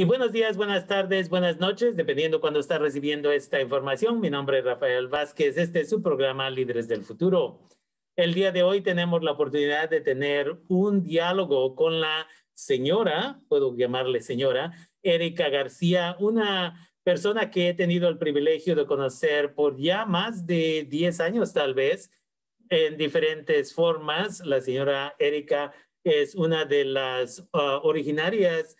Y buenos días, buenas tardes, buenas noches, dependiendo cuando está recibiendo esta información. Mi nombre es Rafael Vázquez, este es su programa Líderes del Futuro. El día de hoy tenemos la oportunidad de tener un diálogo con la señora, puedo llamarle señora, Erika García, una persona que he tenido el privilegio de conocer por ya más de 10 años tal vez, en diferentes formas. La señora Erika es una de las ah, originarias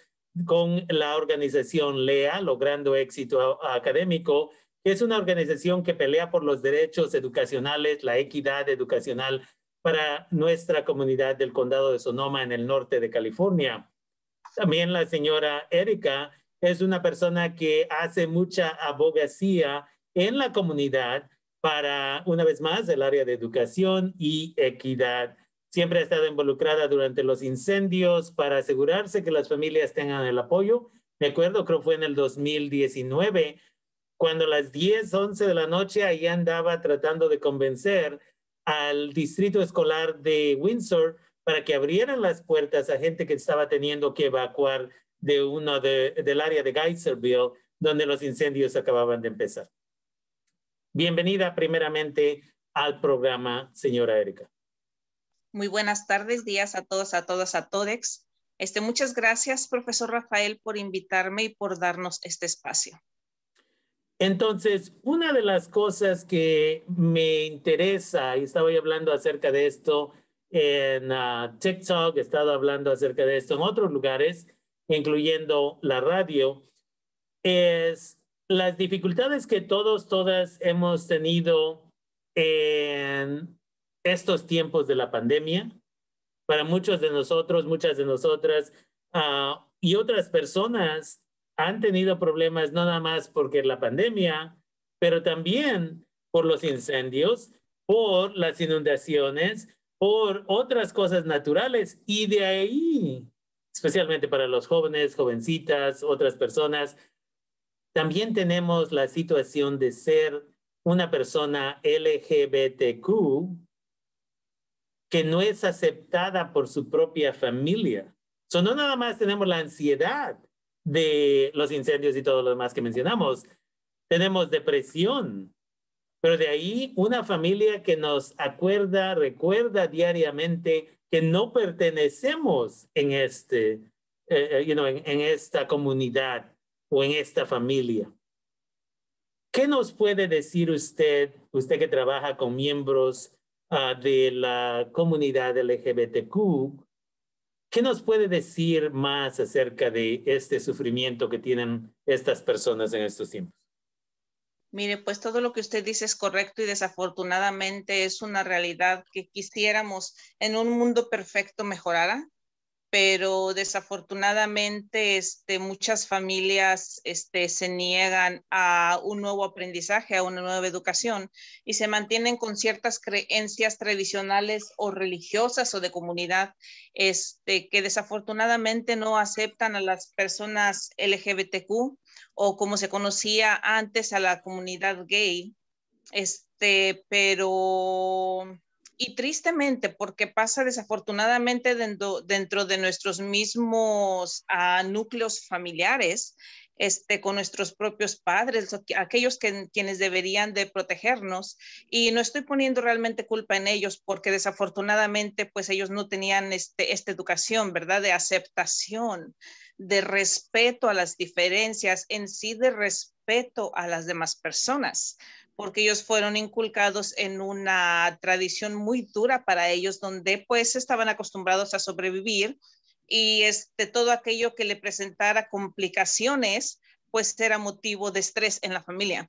con la organización LEA, Logrando Éxito Académico, es una organización que pelea por los derechos educacionales, la equidad educacional para nuestra comunidad del condado de Sonoma en el norte de California. También la señora Erika es una persona que hace mucha abogacía en la comunidad para, una vez más, el área de educación y equidad siempre ha estado involucrada durante los incendios para asegurarse que las familias tengan el apoyo. Me acuerdo, creo fue en el 2019, cuando a las 10, 11 de la noche ahí andaba tratando de convencer al distrito escolar de Windsor para que abrieran las puertas a gente que estaba teniendo que evacuar de uno del área de Geyserville, donde los incendios acababan de empezar. Bienvenida primeramente al programa, señora Erika. Muy buenas tardes, días a todos, a todas, a todex. Este, muchas gracias, profesor Rafael, por invitarme y por darnos este espacio. Entonces, una de las cosas que me interesa, y estaba hablando acerca de esto en ah, TikTok, he estado hablando acerca de esto en otros lugares, incluyendo la radio, es las dificultades que todos, todas hemos tenido en estos tiempos de la pandemia, para muchos de nosotros, muchas de nosotras ah, y otras personas han tenido problemas no nada más porque la pandemia, pero también por los incendios, por las inundaciones, por otras cosas naturales. Y de ahí, especialmente para los jóvenes, jovencitas, otras personas, también tenemos la situación de ser una persona LGBTQ que no es aceptada por su propia familia. So, no nada más tenemos la ansiedad de los incendios y todo lo demás que mencionamos, tenemos depresión, pero de ahí una familia que nos acuerda, recuerda diariamente que no pertenecemos en, este, eh, eh, en esta comunidad o en esta familia. ¿Qué nos puede decir usted, usted que trabaja con miembros Ah, de la comunidad LGBTQ, ¿qué nos puede decir más acerca de este sufrimiento que tienen estas personas en estos tiempos? Mire, pues todo lo que usted dice es correcto y desafortunadamente es una realidad que quisiéramos en un mundo perfecto mejorara, pero desafortunadamente este, muchas familias este, se niegan a un nuevo aprendizaje, a una nueva educación y se mantienen con ciertas creencias tradicionales o religiosas o de comunidad este, que desafortunadamente no aceptan a las personas LGBTQ o como se conocía antes a la comunidad gay, este, pero y tristemente, porque pasa desafortunadamente dentro, de nuestros mismos ah, núcleos familiares, este, con nuestros propios padres, aquellos que, quienes deberían de protegernos. Y no estoy poniendo realmente culpa en ellos porque desafortunadamente pues ellos no tenían este, esta educación, ¿verdad? De aceptación, de respeto a las diferencias, en sí de respeto a las demás personas, porque ellos fueron inculcados en una tradición muy dura para ellos, donde pues estaban acostumbrados a sobrevivir y este, todo aquello que le presentara complicaciones, pues era motivo de estrés en la familia.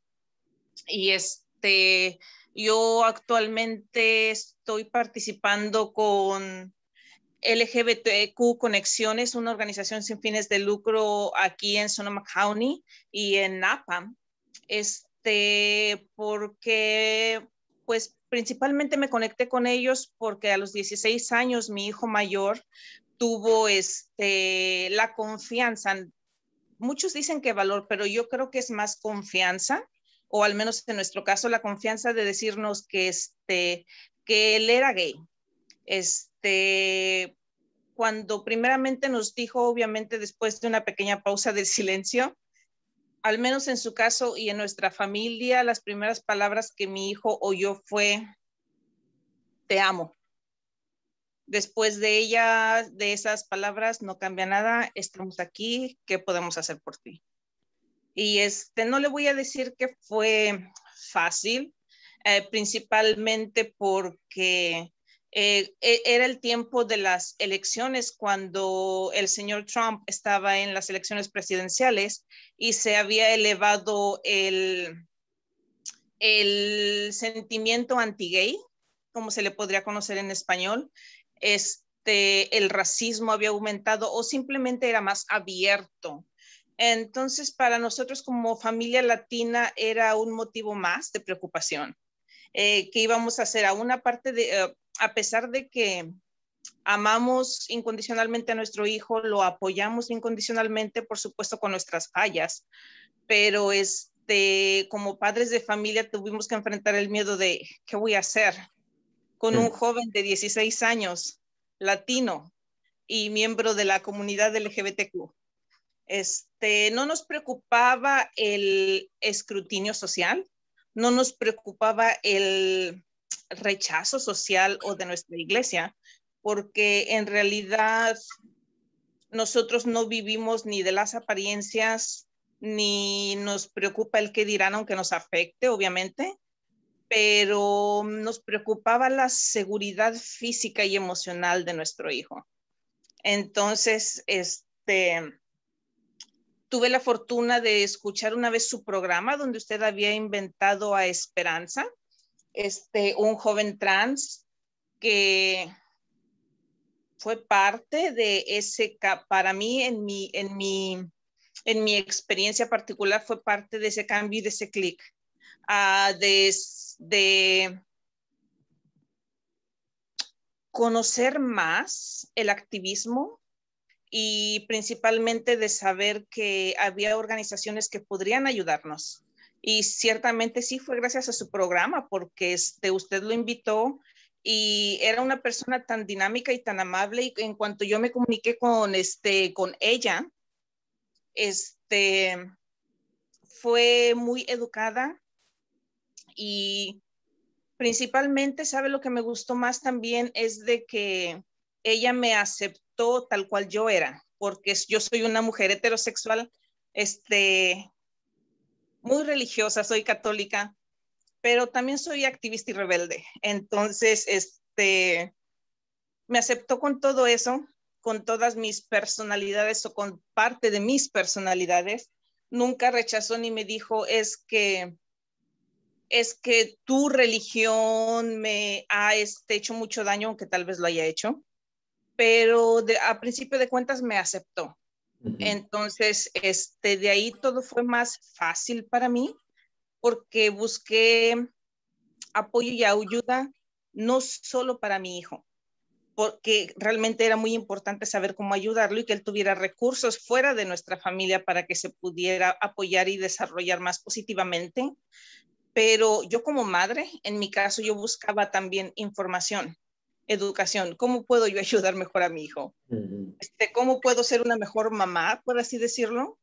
Y este, yo actualmente estoy participando con LGBTQ Conexiones, una organización sin fines de lucro aquí en Sonoma County y en Napa. Este, este, porque pues principalmente me conecté con ellos porque a los 16 años mi hijo mayor tuvo este, la confianza. Muchos dicen que valor, pero yo creo que es más confianza, o al menos en nuestro caso la confianza de decirnos que, este, que él era gay. Este, cuando primeramente nos dijo, obviamente después de una pequeña pausa del silencio, al menos en su caso y en nuestra familia, las primeras palabras que mi hijo oyó fue, te amo. Después de ella, de esas palabras, no cambia nada, estamos aquí, ¿qué podemos hacer por ti? Y este, no le voy a decir que fue fácil, eh, principalmente porque eh, e-, era el tiempo de las elecciones cuando el señor Trump estaba en las elecciones presidenciales y se había elevado el, sentimiento anti-gay, como se le podría conocer en español, este, el racismo había aumentado o simplemente era más abierto. Entonces, para nosotros como familia latina era un motivo más de preocupación eh, íbamos a hacer. A una parte de, eh, a pesar de que amamos incondicionalmente a nuestro hijo, lo apoyamos incondicionalmente, por supuesto, con nuestras fallas, pero este, como padres de familia tuvimos que enfrentar el miedo de, ¿qué voy a hacer? Con un joven de 16 años, latino y miembro de la comunidad LGBTQ. Este, no nos preocupaba el escrutinio social, no nos preocupaba el rechazo social o de nuestra iglesia, porque en realidad nosotros no vivimos ni de las apariencias, ni nos preocupa el que dirán, aunque nos afecte, obviamente, pero nos preocupaba la seguridad física y emocional de nuestro hijo. Entonces, este, tuve la fortuna de escuchar una vez su programa donde usted había inventado a Esperanza, este, un joven trans que fue parte de ese, para mí, en mi, en mi, en mi experiencia particular, fue parte de ese cambio y de ese clic. Ah, de conocer más el activismo y principalmente de saber que había organizaciones que podrían ayudarnos. Y ciertamente sí fue gracias a su programa, porque este, usted lo invitó y era una persona tan dinámica y tan amable. Y en cuanto yo me comuniqué con, este, con ella, este, fue muy educada y principalmente, ¿sabe lo que me gustó más también? Es de que ella me aceptó tal cual yo era, porque yo soy una mujer heterosexual, este, muy religiosa, soy católica, pero también soy activista y rebelde. Entonces, este, me aceptó con todo eso, con todas mis personalidades o con parte de mis personalidades. Nunca rechazó ni me dijo, es que es que tu religión me ha este, hecho mucho daño, aunque tal vez lo haya hecho pero a principio de cuentas me aceptó. Entonces, este, de ahí todo fue más fácil para mí porque busqué apoyo y ayuda no solo para mi hijo, porque realmente era muy importante saber cómo ayudarlo y que él tuviera recursos fuera de nuestra familia para que se pudiera apoyar y desarrollar más positivamente. Pero yo como madre, en mi caso, yo buscaba también información educación, cómo puedo yo ayudar mejor a mi hijo, este, cómo puedo ser una mejor mamá, por así decirlo,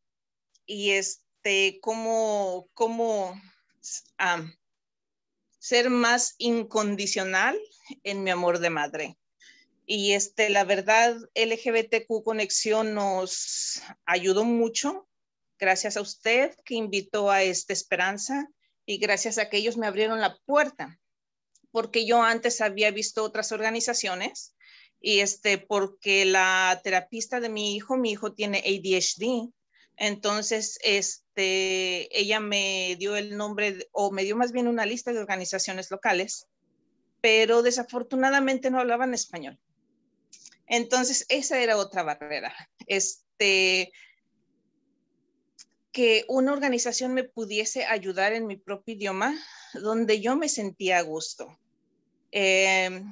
y este, cómo, cómo ser más incondicional en mi amor de madre. Y este, la verdad, LGBTQ Conexión nos ayudó mucho. Gracias a usted que invitó a esta esperanza y gracias a que ellos me abrieron la puerta porque yo antes había visto otras organizaciones y este, porque la terapista de mi hijo, mi hijo tiene ADHD, entonces este, ella me dio el nombre o me dio más bien una lista de organizaciones locales, pero desafortunadamente no hablaban español. Entonces esa era otra barrera, este, que una organización me pudiese ayudar en mi propio idioma donde yo me sentía a gusto eh,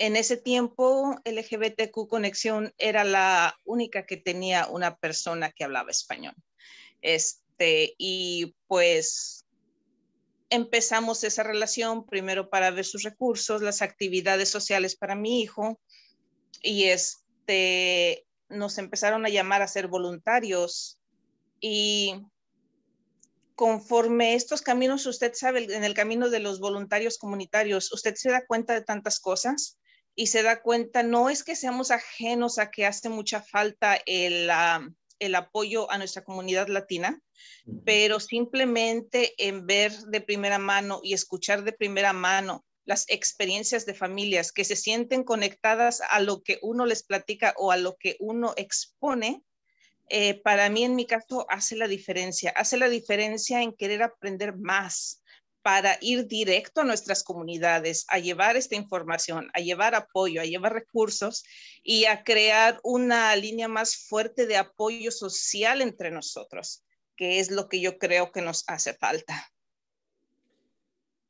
en ese tiempo, LGBTQ Conexión era la única que tenía una persona que hablaba español. Este, y pues empezamos esa relación primero para ver sus recursos, las actividades sociales para mi hijo. Y este, nos empezaron a llamar a ser voluntarios. Y conforme estos caminos, usted sabe, en el camino de los voluntarios comunitarios, usted se da cuenta de tantas cosas y se da cuenta, no es que seamos ajenos a que hace mucha falta el, ah, el apoyo a nuestra comunidad latina, pero simplemente en ver de primera mano y escuchar de primera mano las experiencias de familias que se sienten conectadas a lo que uno les platica o a lo que uno expone, eh, para mí en mi caso hace la diferencia, hace la diferencia en querer aprender más para ir directo a nuestras comunidades, a llevar esta información, a llevar apoyo, a llevar recursos y a crear una línea más fuerte de apoyo social entre nosotros, que es lo que yo creo que nos hace falta.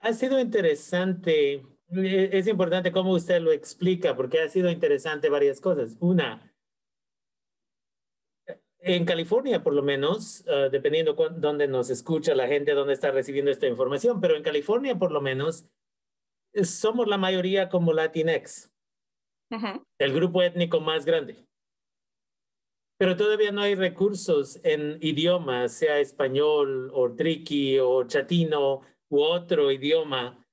Ha sido interesante, eh, es importante cómo usted lo explica, porque ha sido interesante varias cosas. Una, en California, por lo menos, eh, dependiendo dónde nos escucha la gente, dónde está recibiendo esta información, pero en California, por lo menos, somos la mayoría como Latinx, el grupo étnico más grande. Pero todavía no hay recursos en idiomas, sea español o triqui o chatino u otro idioma.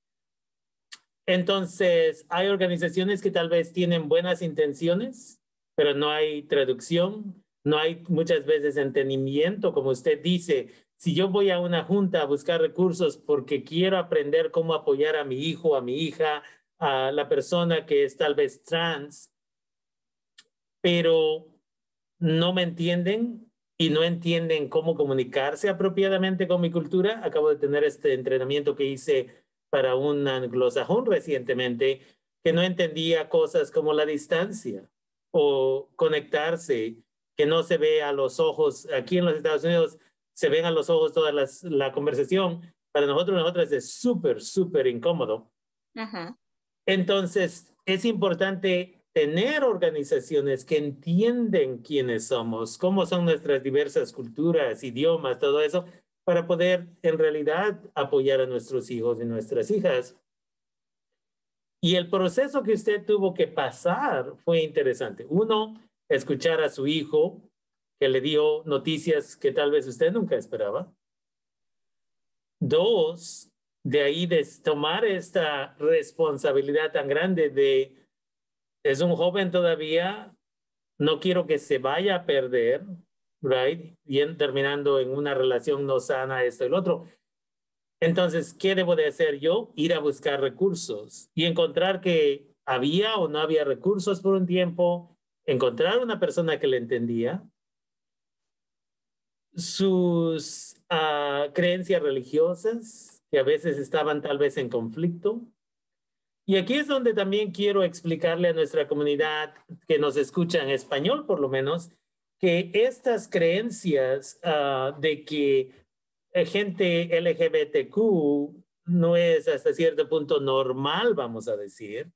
Entonces, hay organizaciones que tal vez tienen buenas intenciones, pero no hay traducción, no hay muchas veces entendimiento, como usted dice. Si yo voy a una junta a buscar recursos porque quiero aprender cómo apoyar a mi hijo, a mi hija, a la persona que es tal vez trans, pero no me entienden y no entienden cómo comunicarse apropiadamente con mi cultura. Acabo de tener este entrenamiento que hice para un anglosajón recientemente que no entendía cosas como la distancia o conectarse que no se ve a los ojos, aquí en los Estados Unidos se ven a los ojos toda la conversación, para nosotros, nosotras es súper, súper incómodo. Entonces, es importante tener organizaciones que entienden quiénes somos, cómo son nuestras diversas culturas, idiomas, todo eso, para poder en realidad apoyar a nuestros hijos y nuestras hijas. Y el proceso que usted tuvo que pasar fue interesante. Uno, escuchar a su hijo que le dio noticias que tal vez usted nunca esperaba. Dos, de ahí de tomar esta responsabilidad tan grande de, es un joven todavía, no quiero que se vaya a perder, right? Bien, terminando en una relación no sana, esto y lo otro. Entonces, ¿qué debo de hacer yo? Ir a buscar recursos y encontrar que había o no había recursos por un tiempo, encontrar una persona que le entendía, sus ah, creencias religiosas, que a veces estaban tal vez en conflicto. Y aquí es donde también quiero explicarle a nuestra comunidad que nos escucha en español, por lo menos, que estas creencias ah, de que eh, gente LGBTQ no es hasta cierto punto normal, vamos a decir,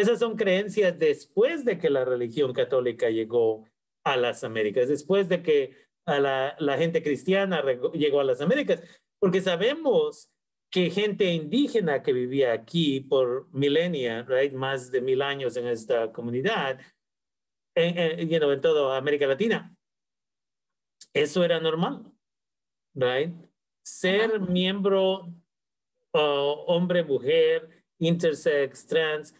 esas son creencias después de que la religión católica llegó a las Américas, después de que a la, gente cristiana llegó a las Américas, porque sabemos que gente indígena que vivía aquí por milenios, más de mil años en esta comunidad, en, en, toda América Latina, eso era normal, Ser miembro uh, hombre, mujer, intersex, trans,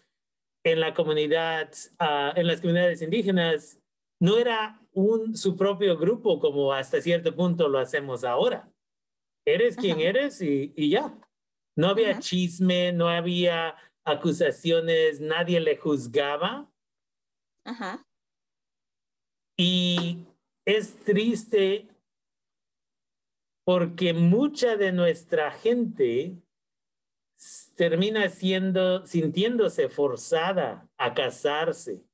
en la comunidad, ah, en las comunidades indígenas, no era un, su propio grupo como hasta cierto punto lo hacemos ahora. Eres quien eres y, y, ya. No había chisme, no había acusaciones, nadie le juzgaba. Y es triste porque mucha de nuestra gente termina siendo, sintiéndose forzada a casarse,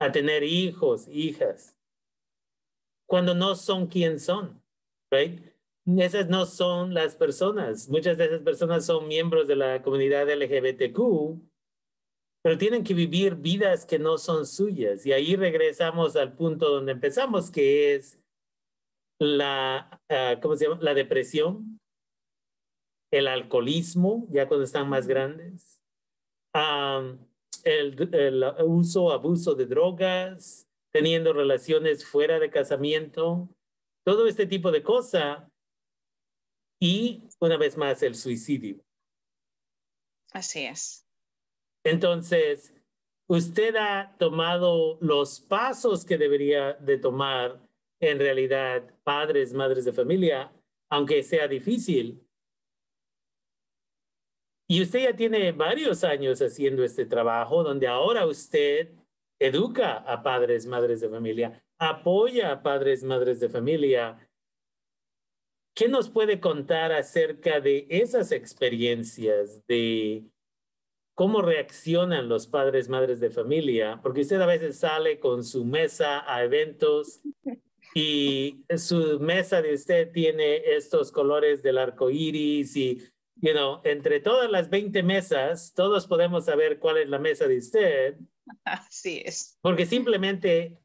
a tener hijos, hijas, cuando no son quien son, right? Esas no son las personas. Muchas de esas personas son miembros de la comunidad LGBTQ, pero tienen que vivir vidas que no son suyas. Y ahí regresamos al punto donde empezamos, que es la, ah, ¿cómo se llama? La depresión, el alcoholismo, ya cuando están más grandes, el, el, uso, abuso de drogas, teniendo relaciones fuera de casamiento, todo este tipo de cosas, Y una vez más, el suicidio. Así es. Entonces, usted ha tomado los pasos que debería de tomar en realidad padres, madres de familia, aunque sea difícil, y usted ya tiene varios años haciendo este trabajo, donde ahora usted educa a padres, madres de familia, apoya a padres, madres de familia. ¿Qué nos puede contar acerca de esas experiencias, de cómo reaccionan los padres, madres de familia? Porque usted a veces sale con su mesa a eventos y su mesa de usted tiene estos colores del arco iris y you entre todas las 20 mesas, todos podemos saber cuál es la mesa de usted. Así es. Porque simplemente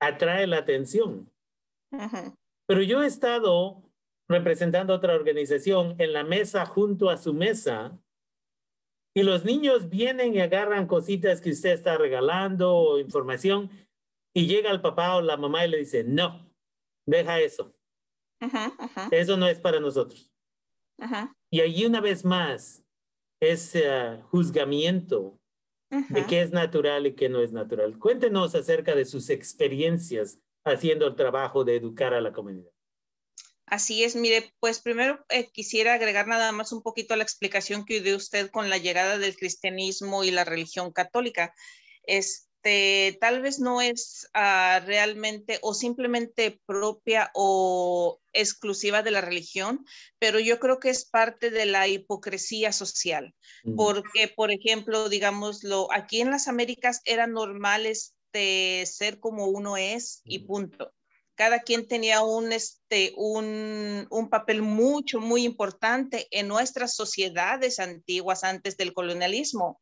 atrae la atención. Pero yo he estado representando otra organización en la mesa junto a su mesa y los niños vienen y agarran cositas que usted está regalando o información y llega el papá o la mamá y le dice, no, deja eso. Eso no es para nosotros. Y allí una vez más ese eh, juzgamiento de qué es natural y qué no es natural. Cuéntenos acerca de sus experiencias haciendo el trabajo de educar a la comunidad. Así es, mire, pues primero eh, quisiera agregar nada más un poquito a la explicación que dio usted con la llegada del cristianismo y la religión católica. Es, este, tal vez no es ah, realmente o simplemente propia o exclusiva de la religión, pero yo creo que es parte de la hipocresía social, porque, por ejemplo, digámoslo, aquí en las Américas era normal este, ser como uno es y punto cada quien tenía un, este, un, un, papel mucho, muy importante en nuestras sociedades antiguas antes del colonialismo.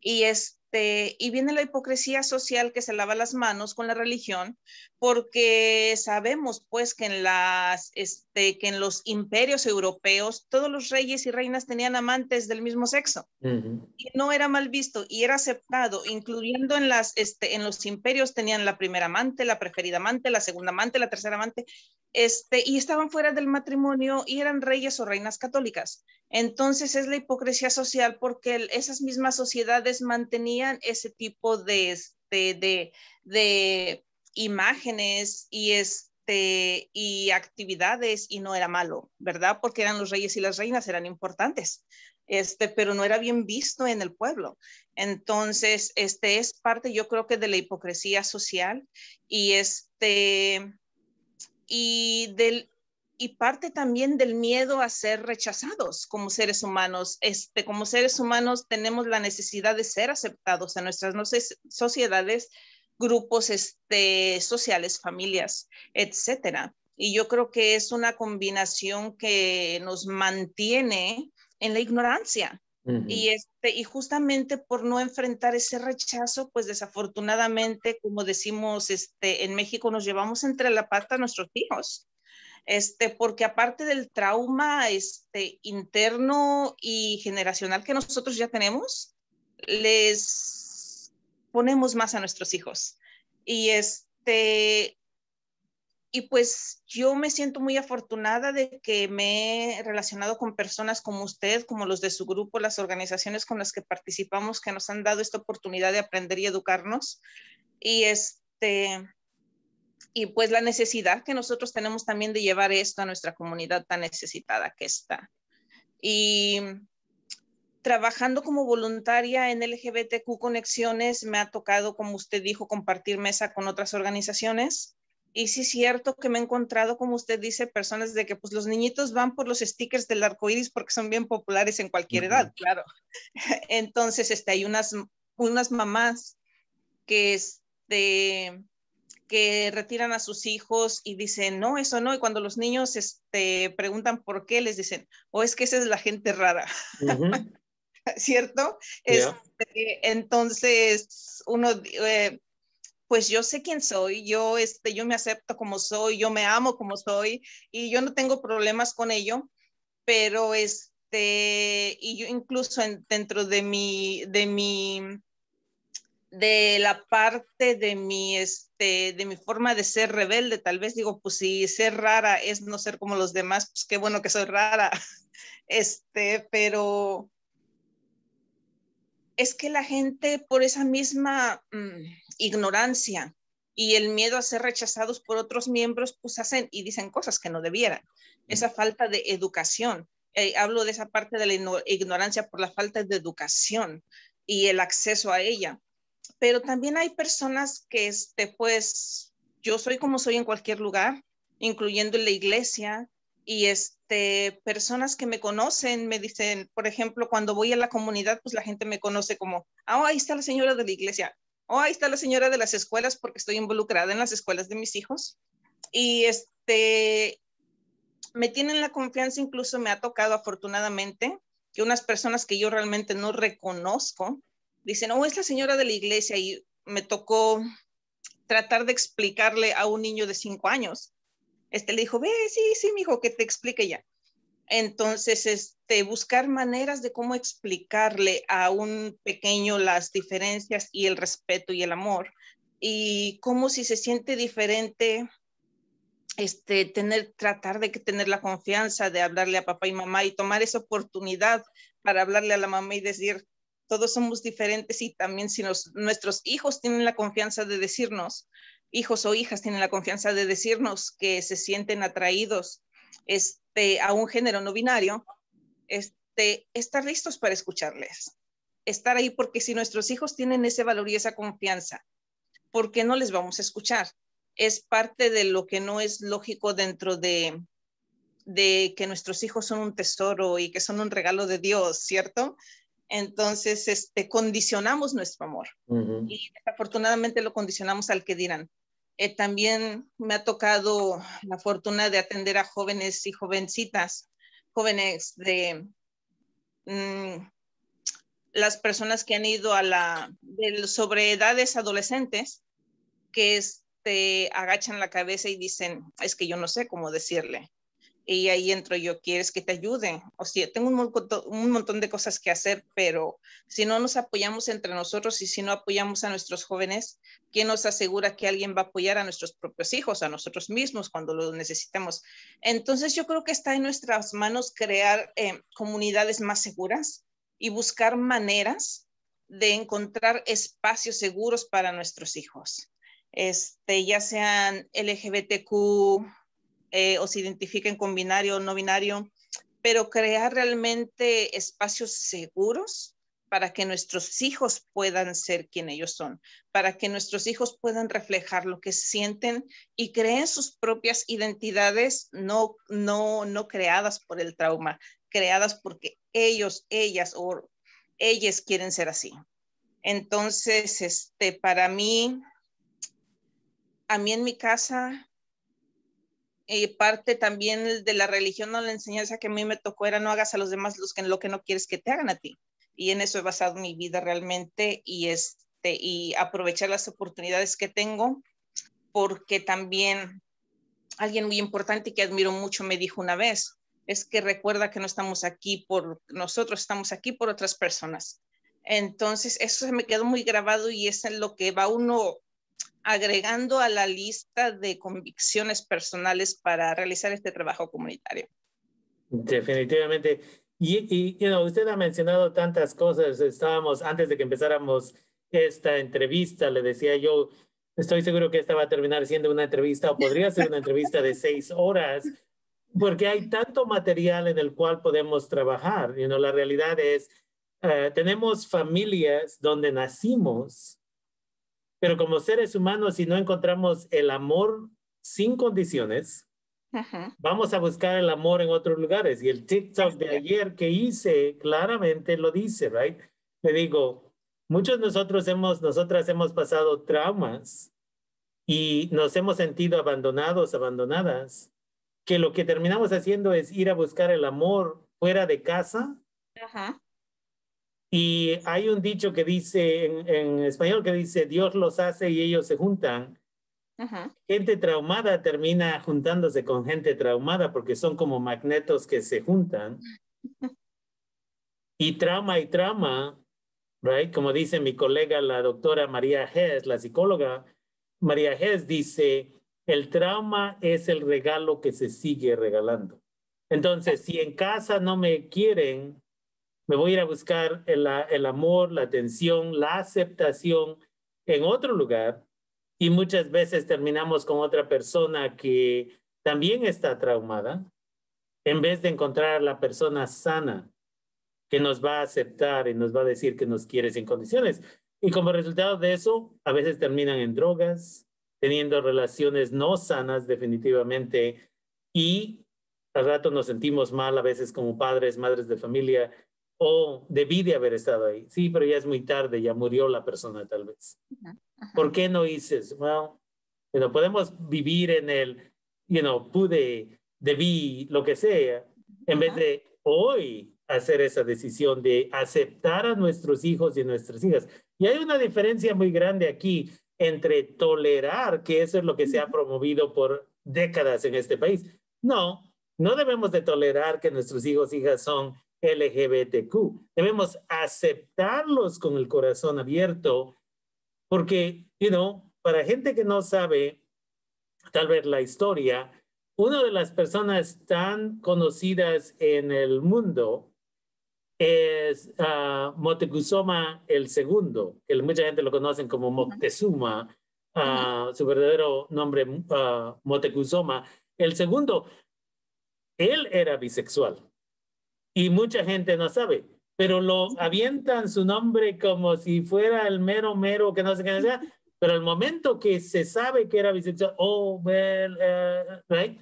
Y, es, este, y viene la hipocresía social que se lava las manos con la religión, porque sabemos pues que en, las, este, que en los imperios europeos todos los reyes y reinas tenían amantes del mismo sexo y no era mal visto y era aceptado, incluyendo en, las, este, en los imperios tenían la primera amante, la preferida amante, la segunda amante, la tercera amante este, y estaban fuera del matrimonio y eran reyes o reinas católicas. Entonces es la hipocresía social porque esas mismas sociedades mantenían ese tipo este, de, de, imágenes y, este, y actividades y no era malo, ¿verdad? Porque eran los reyes y las reinas, eran importantes. Este, pero no era bien visto en el pueblo. Entonces, este es parte, yo creo que, de la hipocresía social y este, y, del, y parte también del miedo a ser rechazados como seres humanos. Este, como seres humanos tenemos la necesidad de ser aceptados en nuestras sociedades, grupos este, sociales, familias, etc. Y yo creo que es una combinación que nos mantiene en la ignorancia, y, este, y justamente por no enfrentar ese rechazo, pues desafortunadamente, como decimos este, en México, nos llevamos entre la pata a nuestros hijos. Este, porque aparte del trauma este, interno y generacional que nosotros ya tenemos, les ponemos más a nuestros hijos. Y este, y pues yo me siento muy afortunada de que me he relacionado con personas como usted, como los de su grupo, las organizaciones con las que participamos, que nos han dado esta oportunidad de aprender y educarnos. Y este y pues la necesidad que nosotros tenemos también de llevar esto a nuestra comunidad tan necesitada que está. Y trabajando como voluntaria en LGBTQ Conexiones, me ha tocado, como usted dijo, compartir mesa con otras organizaciones y sí es cierto que me he encontrado, como usted dice, personas de que pues los niñitos van por los stickers del arco iris porque son bien populares en cualquier edad, claro. Entonces, este, hay unas, unas mamás que, este, que retiran a sus hijos y dicen, no, eso no. Y cuando los niños este, preguntan por qué, les dicen, o oh, es que esa es la gente rara. ¿Cierto? Este, entonces, uno... Eh, pues yo sé quién soy, yo, este, yo me acepto como soy, yo me amo como soy y yo no tengo problemas con ello, pero este, y yo incluso dentro de mi, de mi, de la parte de mi, este, de mi forma de ser rebelde, tal vez digo, pues si ser rara es no ser como los demás, pues qué bueno que soy rara, este, pero es que la gente por esa misma mm, ignorancia y el miedo a ser rechazados por otros miembros, pues hacen y dicen cosas que no debieran. Esa falta de educación. Eh, hablo de esa parte de la ignorancia por la falta de educación y el acceso a ella. Pero también hay personas que, este, pues, yo soy como soy en cualquier lugar, incluyendo en la iglesia, y este, personas que me conocen me dicen, por ejemplo, cuando voy a la comunidad, pues la gente me conoce como, oh, ahí está la señora de la iglesia, oh, ahí está la señora de las escuelas, porque estoy involucrada en las escuelas de mis hijos. Y este, me tienen la confianza, incluso me ha tocado afortunadamente que unas personas que yo realmente no reconozco dicen, oh, es la señora de la iglesia y me tocó tratar de explicarle a un niño de cinco años este le dijo, ve, sí, sí, hijo, que te explique ya. Entonces, este, buscar maneras de cómo explicarle a un pequeño las diferencias y el respeto y el amor y cómo si se siente diferente, este, tener, tratar de tener la confianza de hablarle a papá y mamá y tomar esa oportunidad para hablarle a la mamá y decir, todos somos diferentes y también si nuestros hijos tienen la confianza de decirnos, hijos o hijas tienen la confianza de decirnos que se sienten atraídos este, a un género no binario, este, estar listos para escucharles, estar ahí porque si nuestros hijos tienen ese valor y esa confianza, ¿por qué no les vamos a escuchar? Es parte de lo que no es lógico dentro de, de que nuestros hijos son un tesoro y que son un regalo de Dios, ¿cierto? Entonces, este, condicionamos nuestro amor y desafortunadamente lo condicionamos al que dirán. Eh, también me ha tocado la fortuna de atender a jóvenes y jovencitas, jóvenes de mm, las personas que han ido a la sobre edades adolescentes que este, agachan la cabeza y dicen, es que yo no sé cómo decirle. Y ahí entro yo, ¿quieres que te ayuden? O sea, tengo un montón, de cosas que hacer, pero si no nos apoyamos entre nosotros y si no apoyamos a nuestros jóvenes, ¿quién nos asegura que alguien va a apoyar a nuestros propios hijos, a nosotros mismos cuando lo necesitamos? Entonces yo creo que está en nuestras manos crear eh, comunidades más seguras y buscar maneras de encontrar espacios seguros para nuestros hijos, este, ya sean LGBTQ, eh, o se identifiquen con binario o no binario, pero crear realmente espacios seguros para que nuestros hijos puedan ser quien ellos son, para que nuestros hijos puedan reflejar lo que sienten y creen sus propias identidades no, no, no creadas por el trauma, creadas porque ellos, ellas o ellas quieren ser así. Entonces, este, para mí, a mí en mi casa y parte también de la religión o la enseñanza que a mí me tocó era no hagas a los demás que, lo que no quieres que te hagan a ti. Y en eso he basado mi vida realmente y, este, y aprovechar las oportunidades que tengo, porque también alguien muy importante que admiro mucho me dijo una vez, es que recuerda que no estamos aquí por nosotros, estamos aquí por otras personas. Entonces, eso se me quedó muy grabado y es en lo que va uno agregando a la lista de convicciones personales para realizar este trabajo comunitario. Definitivamente. Y, y usted ha mencionado tantas cosas. Estábamos, antes de que empezáramos esta entrevista, le decía yo, estoy seguro que esta va a terminar siendo una entrevista o podría ser una entrevista de seis horas, porque hay tanto material en el cual podemos trabajar. y know, la realidad es, eh, tenemos familias donde nacimos pero como seres humanos, si no encontramos el amor sin condiciones, vamos a buscar el amor en otros lugares. Y el TikTok de ayer que hice claramente lo dice, ¿right? Le digo, muchos de nosotros hemos, nosotras hemos pasado traumas y nos hemos sentido abandonados, abandonadas, que lo que terminamos haciendo es ir a buscar el amor fuera de casa y hay un dicho que dice en, español que dice, Dios los hace y ellos se juntan. Gente traumada termina juntándose con gente traumada porque son como magnetos que se juntan. y trauma y trauma, right? Como dice mi colega, la doctora María Hess, la psicóloga, María Hess dice, el trauma es el regalo que se sigue regalando. Entonces, si en casa no me quieren, me voy a ir a buscar el, amor, la atención, la aceptación en otro lugar y muchas veces terminamos con otra persona que también está traumada en vez de encontrar la persona sana que nos va a aceptar y nos va a decir que nos quiere sin condiciones. Y como resultado de eso, a veces terminan en drogas, teniendo relaciones no sanas definitivamente y al rato nos sentimos mal a veces como padres, madres de familia o oh, debí de haber estado ahí. Sí, pero ya es muy tarde, ya murió la persona tal vez. ¿Por qué no dices, bueno, no podemos vivir en el, you know, pude, debí, lo que sea, en vez de hoy hacer esa decisión de aceptar a nuestros hijos y nuestras hijas. Y hay una diferencia muy grande aquí entre tolerar, que eso es lo que se ha promovido por décadas en este país. No, no debemos de tolerar que nuestros hijos y hijas son LGBTQ. Debemos aceptarlos con el corazón abierto, porque, you know, para gente que no sabe tal vez la historia, una de las personas tan conocidas en el mundo es uh, ah, Moctezuma el segundo, que mucha gente lo conocen como Moctezuma, ah, su verdadero nombre ah, Moctezuma el segundo. Él era bisexual y mucha gente no sabe, pero lo avientan su nombre como si fuera el mero mero que no sé qué sea, pero el momento que se sabe que era bisexual, oh, well, eh, right?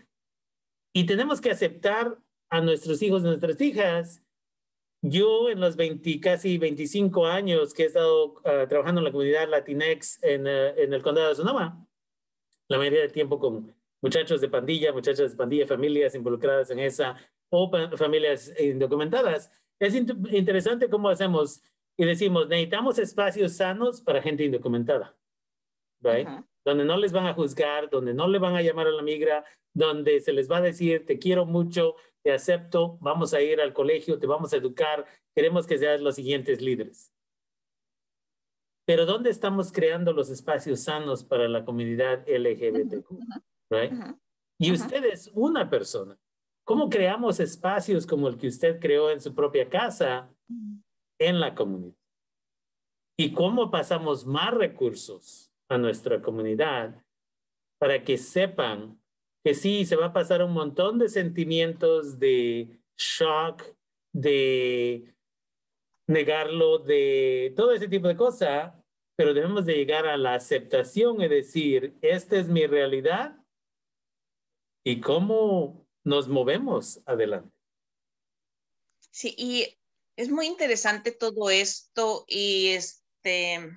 Y tenemos que aceptar a nuestros hijos, nuestras hijas. Yo en los 20, casi 25 años que he estado ah, trabajando en la comunidad Latinex en, eh, en el condado de Sonoma, la mayoría del tiempo con muchachos de pandilla, muchachas de pandilla, familias involucradas en esa, o familias indocumentadas. Es interesante cómo hacemos y decimos, necesitamos espacios sanos para gente indocumentada, right? Donde no les van a juzgar, donde no le van a llamar a la migra, donde se les va a decir, te quiero mucho, te acepto, vamos a ir al colegio, te vamos a educar, queremos que seas los siguientes líderes. Pero ¿dónde estamos creando los espacios sanos para la comunidad LGBTQ? Y usted es una persona. ¿Cómo creamos espacios como el que usted creó en su propia casa en la comunidad? ¿Y cómo pasamos más recursos a nuestra comunidad para que sepan que sí, se va a pasar un montón de sentimientos de shock, de negarlo, de todo ese tipo de cosas, pero debemos de llegar a la aceptación y decir, esta es mi realidad y cómo nos movemos adelante. Sí, y es muy interesante todo esto y este,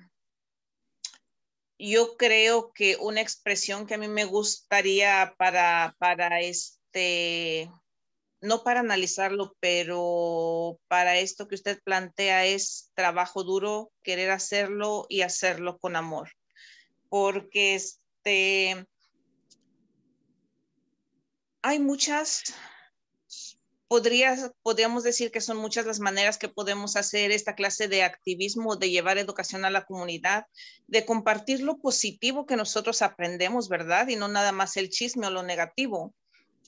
yo creo que una expresión que a mí me gustaría para, para este, no para analizarlo, pero para esto que usted plantea es trabajo duro, querer hacerlo y hacerlo con amor. Porque este, hay muchas, podrías, podríamos decir que son muchas las maneras que podemos hacer esta clase de activismo, de llevar educación a la comunidad, de compartir lo positivo que nosotros aprendemos, ¿verdad? Y no nada más el chisme o lo negativo.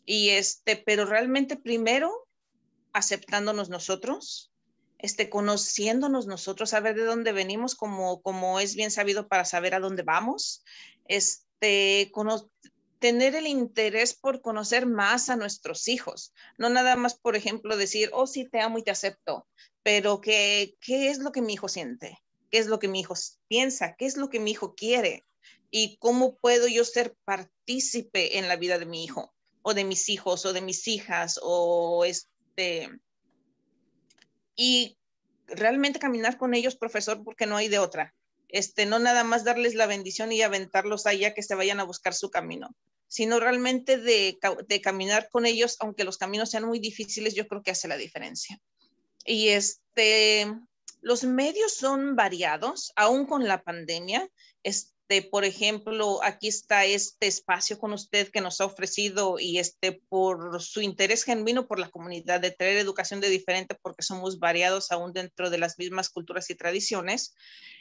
Y este, pero realmente primero aceptándonos nosotros, este, conociéndonos nosotros, saber de dónde venimos, como, como es bien sabido para saber a dónde vamos, este, cono tener el interés por conocer más a nuestros hijos, no nada más, por ejemplo, decir, oh, sí, te amo y te acepto, pero que, ¿qué es lo que mi hijo siente? ¿Qué es lo que mi hijo piensa? ¿Qué es lo que mi hijo quiere? ¿Y cómo puedo yo ser partícipe en la vida de mi hijo o de mis hijos o de mis hijas o este... Y realmente caminar con ellos, profesor, porque no hay de otra este, no nada más darles la bendición y aventarlos allá que se vayan a buscar su camino, sino realmente de, caminar con ellos, aunque los caminos sean muy difíciles, yo creo que hace la diferencia. Y este, los medios son variados, aún con la pandemia. Es, por ejemplo, aquí está este espacio con usted que nos ha ofrecido y este por su interés genuino por la comunidad de traer educación de diferente porque somos variados aún dentro de las mismas culturas y tradiciones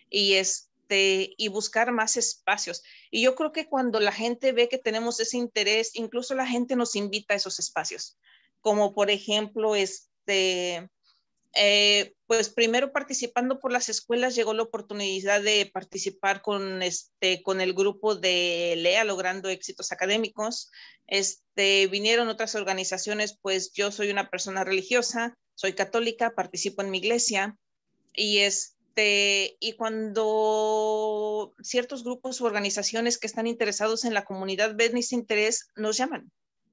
y este y buscar más espacios. Y yo creo que cuando la gente ve que tenemos ese interés, incluso la gente nos invita a esos espacios, como por ejemplo este eh, pues primero participando por las escuelas llegó la oportunidad de participar con, este, con el grupo de LEA, logrando éxitos académicos. Este, vinieron otras organizaciones, pues yo soy una persona religiosa, soy católica, participo en mi iglesia y este, y cuando ciertos grupos u organizaciones que están interesados en la comunidad ven ese interés, nos llaman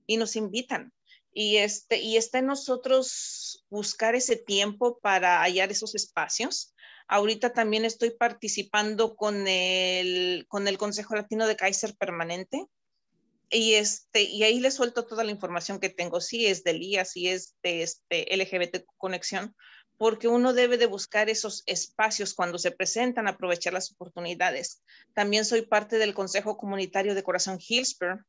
y nos invitan. Y, este, y está en nosotros buscar ese tiempo para hallar esos espacios. Ahorita también estoy participando con el, con el Consejo Latino de Kaiser Permanente. Y, este, y ahí le suelto toda la información que tengo, si es de IA, si es de este LGBT Conexión, porque uno debe de buscar esos espacios cuando se presentan, aprovechar las oportunidades. También soy parte del Consejo Comunitario de Corazón Hillsborough,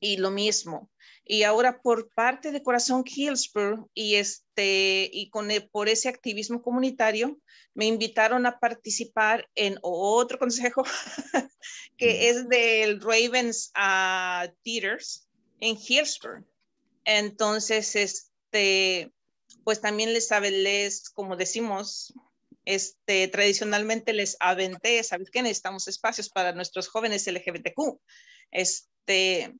y lo mismo. Y ahora por parte de Corazón Hillsborough y, este, y con e, por ese activismo comunitario, me invitaron a participar en otro consejo que es del Ravens a ah, Theaters en Hillsborough. Entonces, este, pues también les, les como decimos, este, tradicionalmente les aventé, ¿sabes qué? Necesitamos espacios para nuestros jóvenes LGBTQ. Este,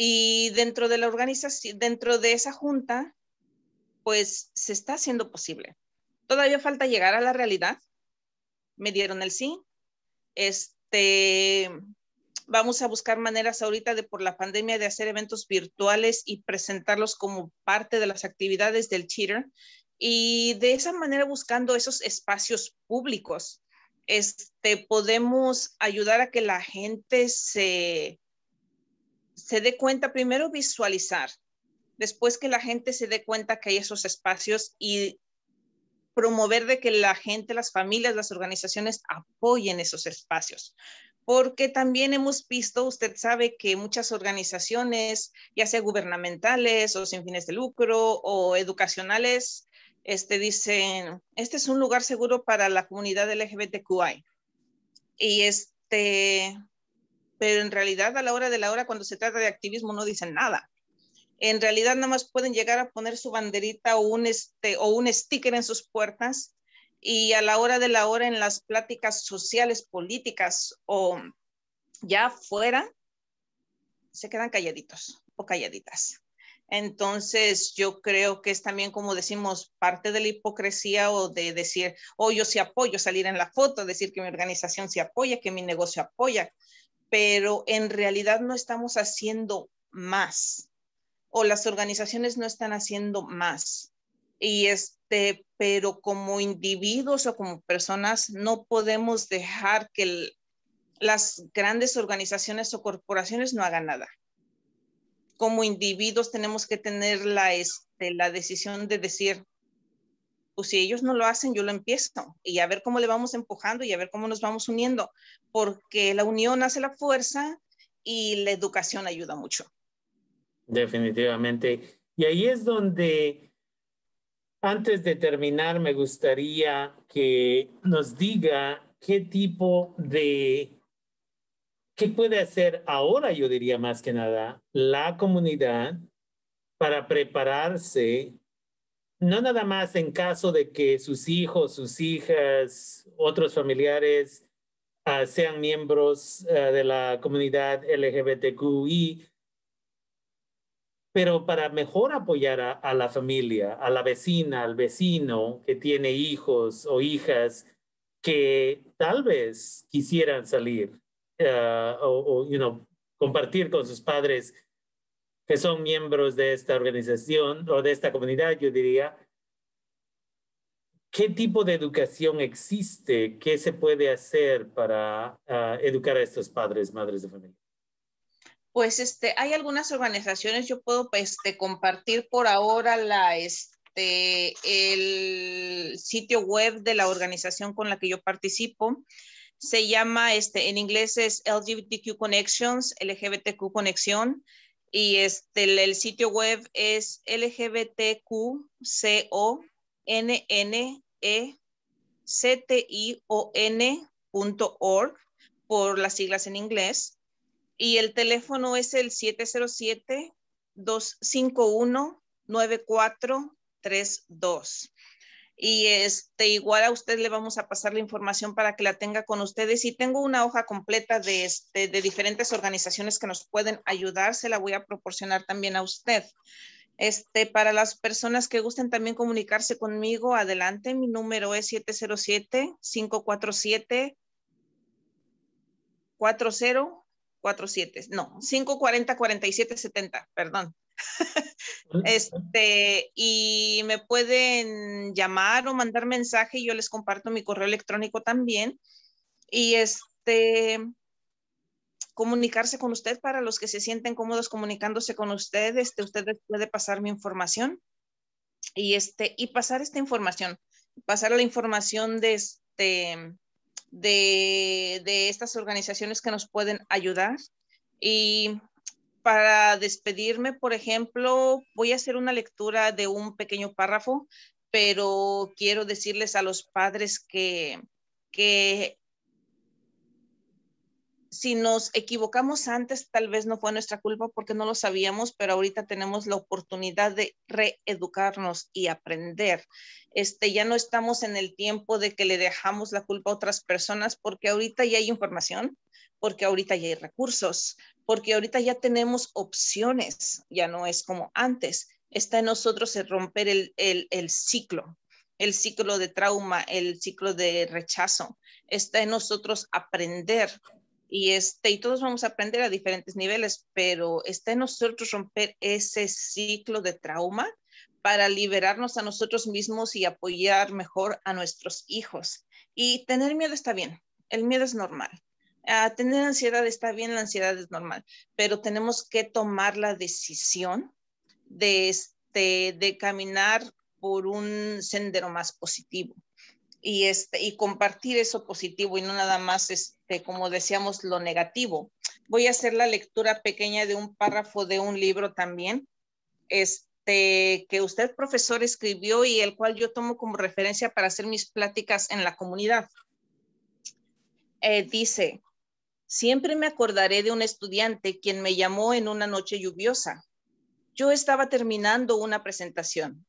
y dentro de la organización, dentro de esa junta, pues se está haciendo posible. Todavía falta llegar a la realidad. Me dieron el sí. Este, vamos a buscar maneras ahorita de por la pandemia de hacer eventos virtuales y presentarlos como parte de las actividades del cheater y de esa manera buscando esos espacios públicos. Este, podemos ayudar a que la gente se, se dé cuenta, primero visualizar, después que la gente se dé cuenta que hay esos espacios y promover de que la gente, las familias, las organizaciones apoyen esos espacios. Porque también hemos visto, usted sabe que muchas organizaciones, ya sea gubernamentales o sin fines de lucro o educacionales, este, dicen, este es un lugar seguro para la comunidad LGBTQI. Y este, pero en realidad a la hora de la hora cuando se trata de activismo no dicen nada. En realidad nada más pueden llegar a poner su banderita o un, este, o un sticker en sus puertas y a la hora de la hora en las pláticas sociales, políticas o ya fuera se quedan calladitos o calladitas. Entonces, yo creo que es también, como decimos, parte de la hipocresía o de decir, oh, yo sí apoyo salir en la foto, decir que mi organización se sí apoya, que mi negocio apoya, pero en realidad no estamos haciendo más o las organizaciones no están haciendo más. Y este, pero como individuos o como personas no podemos dejar que las grandes organizaciones o corporaciones no hagan nada. Como individuos tenemos que tener la, este, la decisión de decir, pues si ellos no lo hacen, yo lo empiezo y a ver cómo le vamos empujando y a ver cómo nos vamos uniendo, porque la unión hace la fuerza y la educación ayuda mucho. Definitivamente. Y ahí es donde, antes de terminar, me gustaría que nos diga qué tipo de, qué puede hacer ahora, yo diría más que nada, la comunidad para prepararse no nada más en caso de que sus hijos, sus hijas, otros familiares ah, sean miembros ah, de la comunidad LGBTQI, pero para mejor apoyar a, la familia, a la vecina, al vecino que tiene hijos o hijas que tal vez quisieran salir ah, o, o compartir con sus padres que son miembros de esta organización o de esta comunidad, yo diría, ¿qué tipo de educación existe? ¿Qué se puede hacer para ah, educar a estos padres, madres de familia? Pues este, hay algunas organizaciones, yo puedo este, compartir por ahora la, este, el sitio web de la organización con la que yo participo. Se llama, este, en inglés es LGBTQ Connections, LGBTQ Conexión y este, el, el sitio web es lgbtqconnection.org por las siglas en inglés. Y el teléfono es el 707-251-9432 y este, igual a usted le vamos a pasar la información para que la tenga con ustedes. Y tengo una hoja completa de, este, de diferentes organizaciones que nos pueden ayudar, se la voy a proporcionar también a usted. Este, para las personas que gusten también comunicarse conmigo, adelante, mi número es 707-547-4047, no, 540-4770, perdón, este, y me pueden llamar o mandar mensaje, yo les comparto mi correo electrónico también. Y este, comunicarse con usted para los que se sienten cómodos comunicándose con usted, este, usted puede pasar mi información y este, y pasar esta información, pasar la información de este, de estas organizaciones que nos pueden ayudar y para despedirme, por ejemplo, voy a hacer una lectura de un pequeño párrafo, pero quiero decirles a los padres que, si nos equivocamos antes, tal vez no fue nuestra culpa porque no lo sabíamos, pero ahorita tenemos la oportunidad de reeducarnos y aprender. Este, ya no estamos en el tiempo de que le dejamos la culpa a otras personas porque ahorita ya hay información, porque ahorita ya hay recursos, porque ahorita ya tenemos opciones, ya no es como antes. Está en nosotros romper el, ciclo, el ciclo de trauma, el ciclo de rechazo. Está en nosotros aprender y, este, y todos vamos a aprender a diferentes niveles, pero está en nosotros romper ese ciclo de trauma para liberarnos a nosotros mismos y apoyar mejor a nuestros hijos. Y tener miedo está bien, el miedo es normal, tener ansiedad está bien, la ansiedad es normal, pero tenemos que tomar la decisión de, este, de caminar por un sendero más positivo y, este, y compartir eso positivo y no nada más, este, como decíamos, lo negativo. Voy a hacer la lectura pequeña de un párrafo de un libro también, este, que usted, profesor, escribió y el cual yo tomo como referencia para hacer mis pláticas en la comunidad. Eh, dice, Siempre me acordaré de un estudiante quien me llamó en una noche lluviosa. Yo estaba terminando una presentación.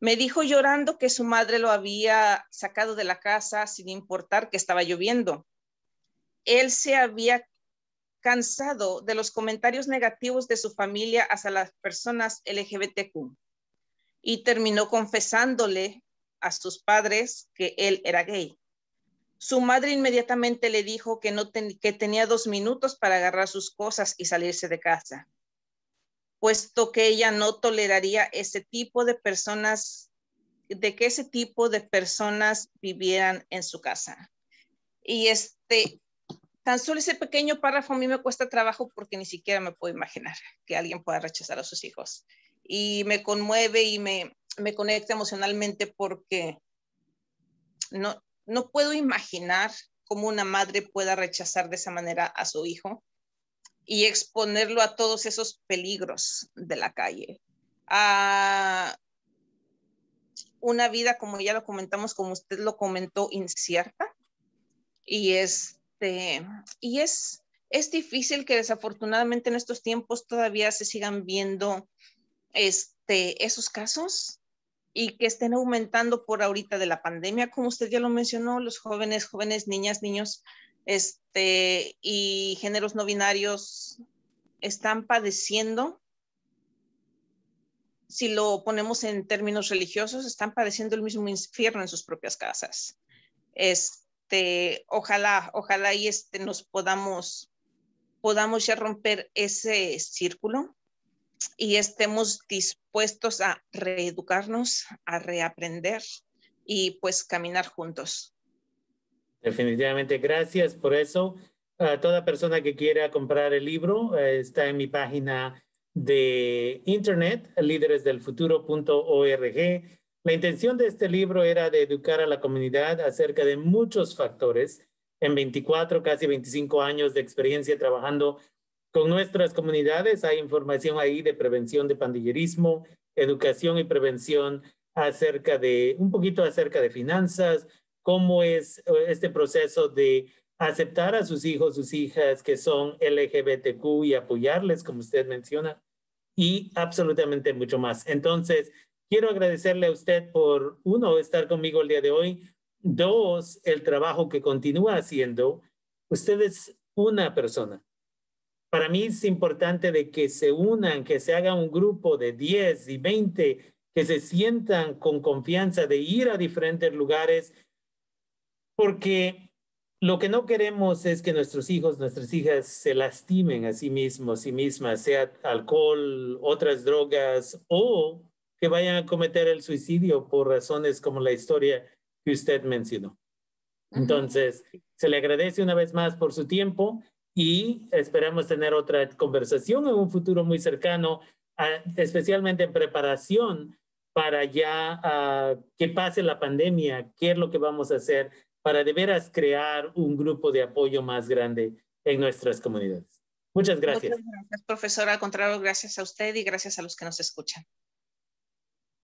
Me dijo llorando que su madre lo había sacado de la casa sin importar que estaba lloviendo. Él se había cansado de los comentarios negativos de su familia hacia las personas LGBTQ y terminó confesándole a sus padres que él era gay. Su madre inmediatamente le dijo que, no tenía dos minutos para agarrar sus cosas y salirse de casa, puesto que ella no toleraría ese tipo de personas, de que ese tipo de personas vivieran en su casa. Y este, tan solo ese pequeño párrafo a mí me cuesta trabajo porque ni siquiera me puedo imaginar que alguien pueda rechazar a sus hijos. Y me conmueve y me, me conecta emocionalmente porque no, no puedo imaginar cómo una madre pueda rechazar de esa manera a su hijo y exponerlo a todos esos peligros de la calle. A una vida, como ya lo comentamos, como usted lo comentó, incierta. Y, este, y es, es difícil que desafortunadamente en estos tiempos todavía se sigan viendo este, esos casos y que estén aumentando por ahorita de la pandemia, como usted ya lo mencionó, los jóvenes, jóvenes, niñas, niños, este, y géneros no binarios están padeciendo, si lo ponemos en términos religiosos, están padeciendo el mismo infierno en sus propias casas. Este, ojalá, ojalá y este, nos podamos, podamos ya romper ese círculo y estemos dispuestos a reeducarnos, a reaprender y pues caminar juntos. Definitivamente, gracias por eso. a toda persona que quiera comprar el libro eh, está en mi página de internet, líderesdelfuturo.org. La intención de este libro era de educar a la comunidad acerca de muchos factores. En 24, casi 25 años de experiencia trabajando con nuestras comunidades hay información ahí de prevención de pandillerismo, educación y prevención acerca de, un poquito acerca de finanzas, cómo es eh, este proceso de aceptar a sus hijos, sus hijas que son LGBTQ y apoyarles, como usted menciona, y absolutamente mucho más. Entonces, quiero agradecerle a usted por, uno, estar conmigo el día de hoy, dos, el trabajo que continúa haciendo. Usted es una persona para mí es importante de que se unan, que se haga un grupo de 10 y 20 que se sientan con confianza de ir a diferentes lugares, porque lo que no queremos es que nuestros hijos, nuestras hijas se lastimen a sí mismos, sí mismas, sea alcohol, otras drogas o que vayan a cometer el suicidio por razones como la historia que usted mencionó. Entonces, se le agradece una vez más por su tiempo y esperamos tener otra conversación en un futuro muy cercano, especialmente en preparación para ya que pase la pandemia, qué es lo que vamos a hacer para de veras crear un grupo de apoyo más grande en nuestras comunidades. Muchas gracias. Muchas gracias, profesora. Al contrario, gracias a usted y gracias a los que nos escuchan.